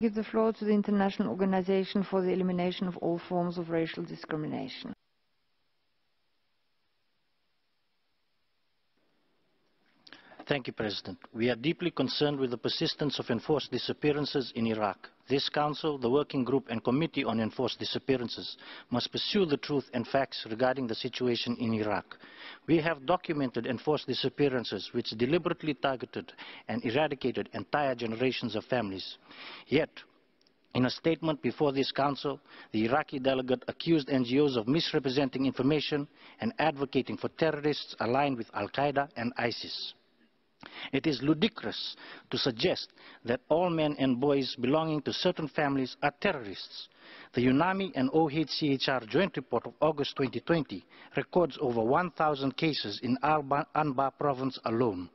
give the floor to the International Organization for the Elimination of All Forms of Racial Discrimination. Thank you, President. We are deeply concerned with the persistence of enforced disappearances in Iraq. This Council, the Working Group and Committee on Enforced Disappearances must pursue the truth and facts regarding the situation in Iraq. We have documented enforced disappearances which deliberately targeted and eradicated entire generations of families. Yet, in a statement before this council, the Iraqi delegate accused NGOs of misrepresenting information and advocating for terrorists aligned with Al-Qaeda and ISIS. It is ludicrous to suggest that all men and boys belonging to certain families are terrorists. The UNAMI and OHCHR joint report of August 2020 records over 1,000 cases in Anbar province alone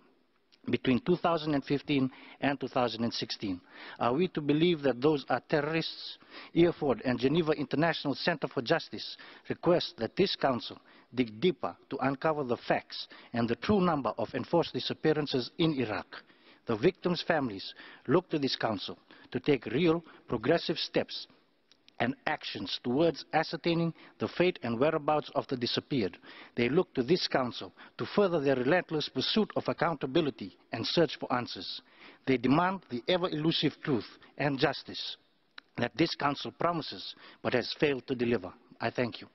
between 2015 and 2016. Are we to believe that those are terrorists? Earford and Geneva International Center for Justice request that this council dig deeper to uncover the facts and the true number of enforced disappearances in Iraq. The victims' families look to this council to take real progressive steps and actions towards ascertaining the fate and whereabouts of the disappeared. They look to this council to further their relentless pursuit of accountability and search for answers. They demand the ever-elusive truth and justice that this council promises but has failed to deliver. I thank you.